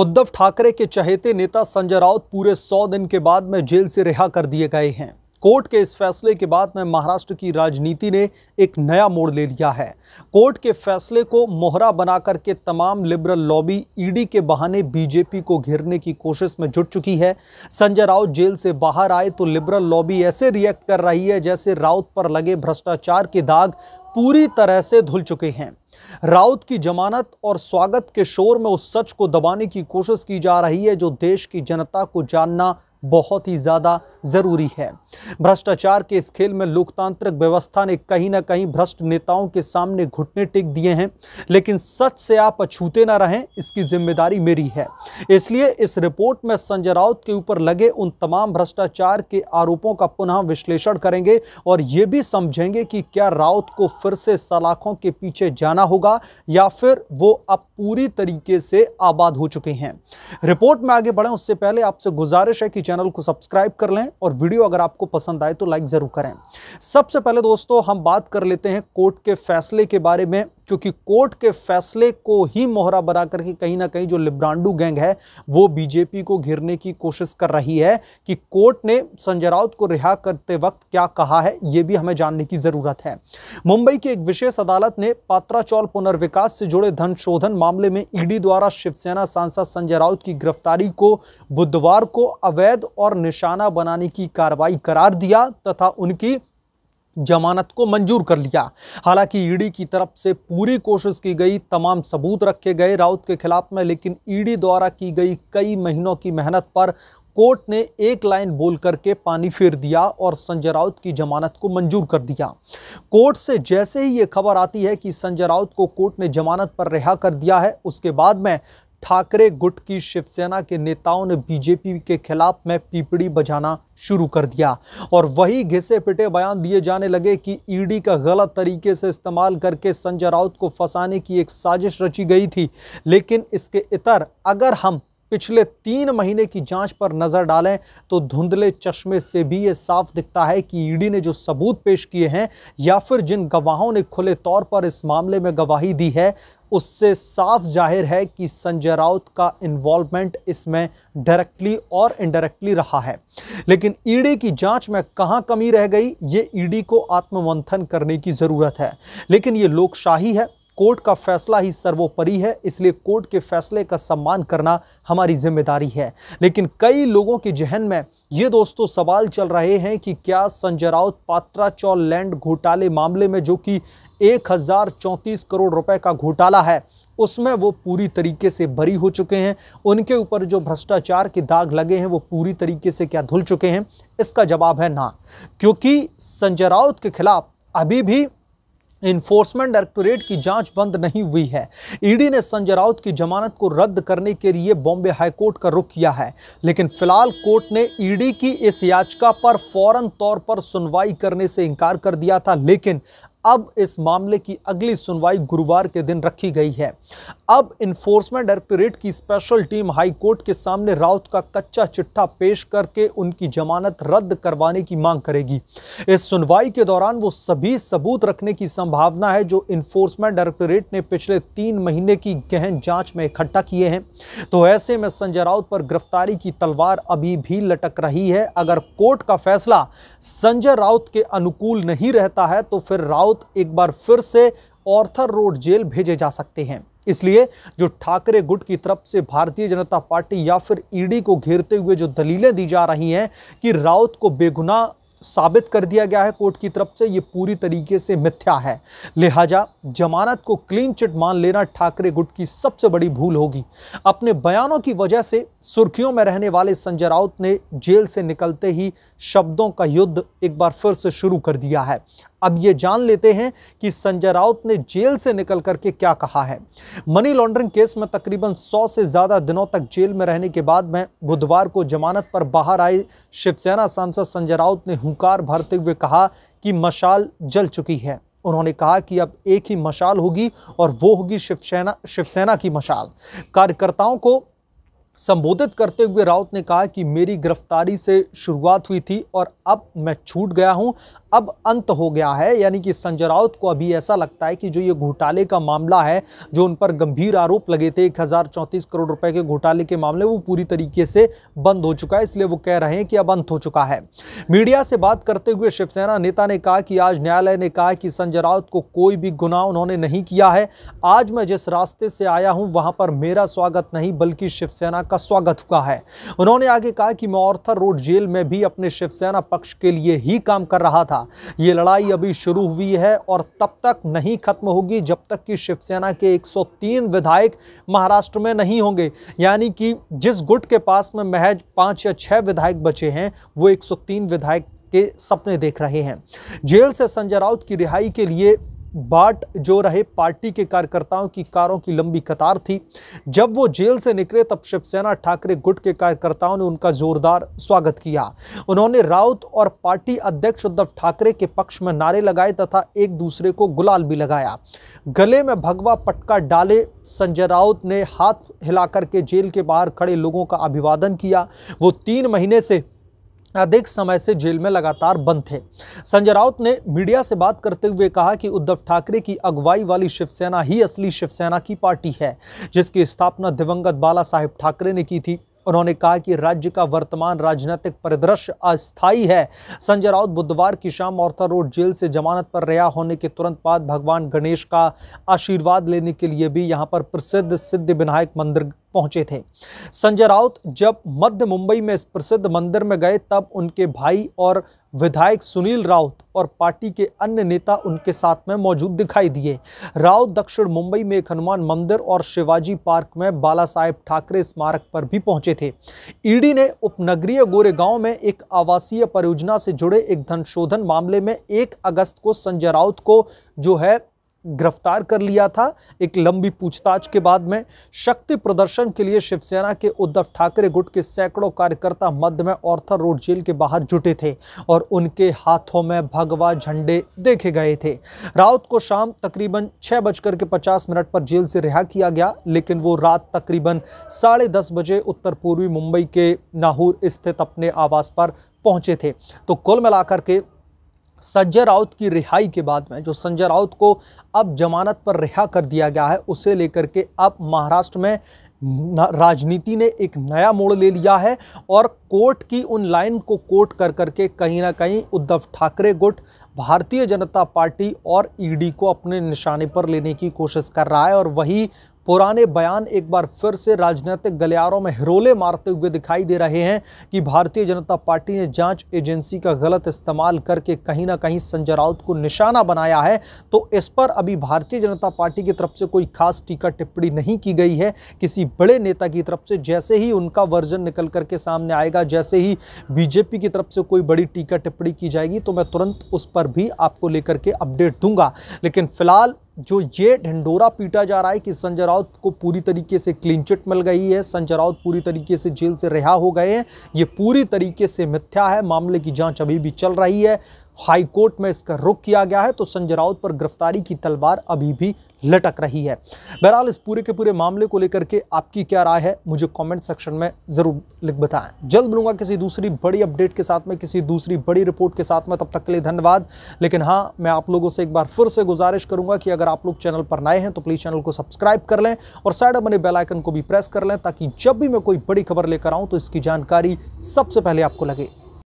उद्धव ठाकरे के चहेते नेता संजय राउत पूरे सौ दिन के बाद में जेल से रिहा कर दिए गए हैं कोर्ट के इस फैसले के बाद में महाराष्ट्र की राजनीति ने एक नया मोड़ ले लिया है कोर्ट के फैसले को मोहरा बनाकर के तमाम लिबरल लॉबी ईडी के बहाने बीजेपी को घेरने की कोशिश में जुट चुकी है संजय राउत जेल से बाहर आए तो लिबरल लॉबी ऐसे रिएक्ट कर रही है जैसे राउत पर लगे भ्रष्टाचार के दाग पूरी तरह से धुल चुके हैं राउत की जमानत और स्वागत के शोर में उस सच को दबाने की कोशिश की जा रही है जो देश की जनता को जानना बहुत ही ज़्यादा ज़रूरी है भ्रष्टाचार के इस खेल में लोकतांत्रिक व्यवस्था ने कहीं ना कहीं भ्रष्ट नेताओं के सामने घुटने टेक दिए हैं लेकिन सच से आप अछूते ना रहें इसकी जिम्मेदारी मेरी है इसलिए इस रिपोर्ट में संजय राउत के ऊपर लगे उन तमाम भ्रष्टाचार के आरोपों का पुनः विश्लेषण करेंगे और ये भी समझेंगे कि क्या राउत को फिर से सलाखों के पीछे जाना होगा या फिर वो अब पूरी तरीके से आबाद हो चुके हैं रिपोर्ट में आगे बढ़ें उससे पहले आपसे गुजारिश है कि चैनल को सब्सक्राइब कर लें और वीडियो अगर आपको पसंद आए तो लाइक ज़रूर करें सबसे पहले दोस्तों हम बात कर लेते हैं कोर्ट के फैसले के बारे में क्योंकि कोर्ट के फैसले को ही मोहरा बना करके कहीं ना कहीं जो लिब्रांडू गैंग है वो बीजेपी को घिरने की कोशिश कर रही है कि कोर्ट ने संजय राउत को रिहा करते वक्त क्या कहा है ये भी हमें जानने की ज़रूरत है मुंबई की एक विशेष अदालत ने पात्राचौल पुनर्विकास से जुड़े धन शोधन मामले में ईडी द्वारा शिवसेना सांसद संजय राउत की गिरफ्तारी को बुधवार को अवैध और निशाना बनाने की कार्रवाई करार दिया तथा उनकी जमानत को मंजूर कर लिया हालांकि ईडी की तरफ से पूरी कोशिश की गई तमाम सबूत रखे गए राउत के खिलाफ में लेकिन ईडी द्वारा की गई कई महीनों की मेहनत पर कोर्ट ने एक लाइन बोल करके पानी फेर दिया और संजय राउत की जमानत को मंजूर कर दिया कोर्ट से जैसे ही ये खबर आती है कि संजय राउत को कोर्ट ने जमानत पर रिहा कर दिया है उसके बाद में ठाकरे गुट की शिवसेना के नेताओं ने बीजेपी के खिलाफ में पीपड़ी बजाना शुरू कर दिया और वही घिसे पिटे बयान दिए जाने लगे कि ईडी का गलत तरीके से इस्तेमाल करके संजय राउत को फंसाने की एक साजिश रची गई थी लेकिन इसके इतर अगर हम पिछले तीन महीने की जांच पर नज़र डालें तो धुंधले चश्मे से भी ये साफ दिखता है कि ईडी ने जो सबूत पेश किए हैं या फिर जिन गवाहों ने खुले तौर पर इस मामले में गवाही दी है उससे साफ जाहिर है कि संजय राउत का इन्वॉल्वमेंट इसमें डायरेक्टली और इनडायरेक्टली रहा है लेकिन ईडी e की जांच में कहाँ कमी रह गई ये ईडी e को आत्ममंथन करने की ज़रूरत है लेकिन ये लोकशाही है कोर्ट का फैसला ही सर्वोपरि है इसलिए कोर्ट के फैसले का सम्मान करना हमारी जिम्मेदारी है लेकिन कई लोगों के जहन में ये दोस्तों सवाल चल रहे हैं कि क्या संजय राउत पात्रा चौल लैंड घोटाले मामले में जो कि एक हज़ार चौंतीस करोड़ रुपए का घोटाला है उसमें वो पूरी तरीके से बरी हो चुके हैं उनके ऊपर जो भ्रष्टाचार के दाग लगे हैं वो पूरी तरीके से क्या धुल चुके हैं इसका जवाब है ना क्योंकि संजय राउत के खिलाफ अभी भी इन्फोर्समेंट डायरेक्टोरेट की जांच बंद नहीं हुई है ईडी ने संजय राउत की जमानत को रद्द करने के लिए बॉम्बे हाईकोर्ट का रुख किया है लेकिन फिलहाल कोर्ट ने ईडी की इस याचिका पर फौरन तौर पर सुनवाई करने से इनकार कर दिया था लेकिन अब इस मामले की अगली सुनवाई गुरुवार के दिन रखी गई है अब इन्फोर्समेंट डायरेक्टोरेट की स्पेशल टीम हाईकोर्ट के सामने राउत का कच्चा चिट्ठा पेश करके उनकी जमानत रद्द करवाने की मांग करेगी इस सुनवाई के दौरान वो सभी सबूत रखने की संभावना है जो इन्फोर्समेंट डायरेक्टोरेट ने पिछले तीन महीने की गहन जांच में इकट्ठा किए हैं तो ऐसे में संजय राउत पर गिरफ्तारी की तलवार अभी भी लटक रही है अगर कोर्ट का फैसला संजय राउत के अनुकूल नहीं रहता है तो फिर राउत राउत एक बार फिर से ऑर्थर रोड जेल भेजे जा सकते हैं इसलिए जो ठाकरे गुट की तरफ से भारतीय जनता पार्टी या फिर ईडी को घेरते हुए जो दलीलें दी जा रही हैं कि राउत को बेगुनाह साबित कर दिया गया है कोर्ट की तरफ से ये पूरी तरीके से मिथ्या है लिहाजा जमानत को क्लीन चिट मान लेना ठाकरे गुट की सबसे बड़ी भूल होगी अपने बयानों की वजह से सुर्खियों में रहने वाले संजय राउत ने जेल से निकलते ही शब्दों का युद्ध एक बार फिर से शुरू कर दिया है अब ये जान लेते हैं कि संजय राउत ने जेल से निकल करके क्या कहा है मनी लॉन्ड्रिंग केस में तकरीबन 100 से ज़्यादा दिनों तक जेल में रहने के बाद में बुधवार को जमानत पर बाहर आए शिवसेना सांसद संजय राउत ने हुकार भरते हुए कहा कि मशाल जल चुकी है उन्होंने कहा कि अब एक ही मशाल होगी और वो होगी शिवसेना शिवसेना की मशाल कार्यकर्ताओं को संबोधित करते हुए राउत ने कहा कि मेरी गिरफ्तारी से शुरुआत हुई थी और अब मैं छूट गया हूं अब अंत हो गया है यानी कि संजय राउत को अभी ऐसा लगता है कि जो ये घोटाले का मामला है जो उन पर गंभीर आरोप लगे थे एक करोड़ रुपए के घोटाले के मामले वो पूरी तरीके से बंद हो चुका है इसलिए वो कह रहे हैं कि अब अंत हो चुका है मीडिया से बात करते हुए शिवसेना नेता ने कहा कि आज न्यायालय ने कहा कि संजय राउत को कोई भी गुनाह उन्होंने नहीं किया है आज मैं जिस रास्ते से आया हूं वहां पर मेरा स्वागत नहीं बल्कि शिवसेना का स्वागत हुआ है उन्होंने आगे कहा कि मैं ऑर्थर रोड जेल में भी अपने शिवसेना पक्ष के लिए ही काम कर रहा था था ये लड़ाई अभी शुरू हुई है और तब तक नहीं खत्म होगी जब तक कि शिवसेना के 103 विधायक महाराष्ट्र में नहीं होंगे यानी कि जिस गुट के पास में महज पाँच या छः विधायक बचे हैं वो 103 विधायक के सपने देख रहे हैं जेल से संजय राउत की रिहाई के लिए बाट जो रहे पार्टी के कार्यकर्ताओं की कारों की लंबी कतार थी जब वो जेल से निकले तब शिवसेना ठाकरे गुट के कार्यकर्ताओं ने उनका जोरदार स्वागत किया उन्होंने राउत और पार्टी अध्यक्ष उद्धव ठाकरे के पक्ष में नारे लगाए तथा एक दूसरे को गुलाल भी लगाया गले में भगवा पटका डाले संजय राउत ने हाथ हिलाकर के जेल के बाहर खड़े लोगों का अभिवादन किया वो तीन महीने से अधिक समय से जेल में लगातार बंद थे संजय राउत ने मीडिया से बात करते हुए कहा कि उद्धव ठाकरे की अगुवाई वाली शिवसेना ही असली शिवसेना की पार्टी है जिसकी स्थापना दिवंगत बाला साहेब ठाकरे ने की थी उन्होंने कहा कि राज्य का वर्तमान राजनीतिक परिदृश्य अस्थायी है संजय राउत बुधवार की शाम औरता रोड जेल से जमानत पर रिहा होने के तुरंत बाद भगवान गणेश का आशीर्वाद लेने के लिए भी यहाँ पर प्रसिद्ध सिद्ध विनायक मंदिर पहुंचे थे संजय राउत जब मध्य मुंबई में इस प्रसिद्ध मंदिर में गए तब उनके भाई और विधायक सुनील राउत और पार्टी के अन्य नेता उनके साथ में मौजूद दिखाई दिए राउत दक्षिण मुंबई में एक हनुमान मंदिर और शिवाजी पार्क में बाला साहेब ठाकरे स्मारक पर भी पहुंचे थे ईडी ने उपनगरीय गोरेगांव में एक आवासीय परियोजना से जुड़े एक धनशोधन मामले में एक अगस्त को संजय राउत को जो है गिरफ्तार कर लिया था एक लंबी पूछताछ के बाद में शक्ति प्रदर्शन के लिए शिवसेना के उद्धव ठाकरे गुट के सैकड़ों कार्यकर्ता मध्य में ऑर्थर रोड जेल के बाहर जुटे थे और उनके हाथों में भगवा झंडे देखे गए थे राउत को शाम तकरीबन छः बजकर के पचास मिनट पर जेल से रिहा किया गया लेकिन वो रात तकरीबन साढ़े दस बजे उत्तर पूर्वी मुंबई के नाहूर स्थित अपने आवास पर पहुंचे थे तो कुल मिलाकर के संजय राउत की रिहाई के बाद में जो संजय राउत को अब जमानत पर रिहा कर दिया गया है उसे लेकर के अब महाराष्ट्र में राजनीति ने एक नया मोड़ ले लिया है और कोर्ट की उन लाइन को कोर्ट कर करके कहीं ना कहीं उद्धव ठाकरे गुट भारतीय जनता पार्टी और ईडी को अपने निशाने पर लेने की कोशिश कर रहा है और वही पुराने बयान एक बार फिर से राजनीतिक गलियारों में हिरोले मारते हुए दिखाई दे रहे हैं कि भारतीय जनता पार्टी ने जांच एजेंसी का गलत इस्तेमाल करके कहीं ना कहीं संजय राउत को निशाना बनाया है तो इस पर अभी भारतीय जनता पार्टी की तरफ से कोई खास टीका टिप्पणी नहीं की गई है किसी बड़े नेता की तरफ से जैसे ही उनका वर्जन निकल करके सामने आएगा जैसे ही बीजेपी की तरफ से कोई बड़ी टीका टिप्पणी की जाएगी तो मैं तुरंत उस पर भी आपको लेकर के अपडेट दूंगा लेकिन फिलहाल जो ये ढंडोरा पीटा जा रहा है कि संजय राउत को पूरी तरीके से क्लीन चिट मिल गई है संजय राउत पूरी तरीके से जेल से रिहा हो गए हैं ये पूरी तरीके से मिथ्या है मामले की जांच अभी भी चल रही है हाईकोर्ट में इसका रुख किया गया है तो संजय राउत पर गिरफ्तारी की तलवार अभी भी लटक रही है बहरहाल इस पूरे के पूरे मामले को लेकर के आपकी क्या राय है मुझे कमेंट सेक्शन में ज़रूर लिख बताएं जल्द मिलूंगा किसी दूसरी बड़ी अपडेट के साथ में किसी दूसरी बड़ी रिपोर्ट के साथ में तब तक के लिए धन्यवाद लेकिन हाँ मैं आप लोगों से एक बार फिर से गुजारिश करूंगा कि अगर आप लोग चैनल पर नए हैं तो प्लीज़ चैनल को सब्सक्राइब कर लें और साइड बने बेलाइकन को भी प्रेस कर लें ताकि जब भी मैं कोई बड़ी खबर लेकर आऊँ तो इसकी जानकारी सबसे पहले आपको लगे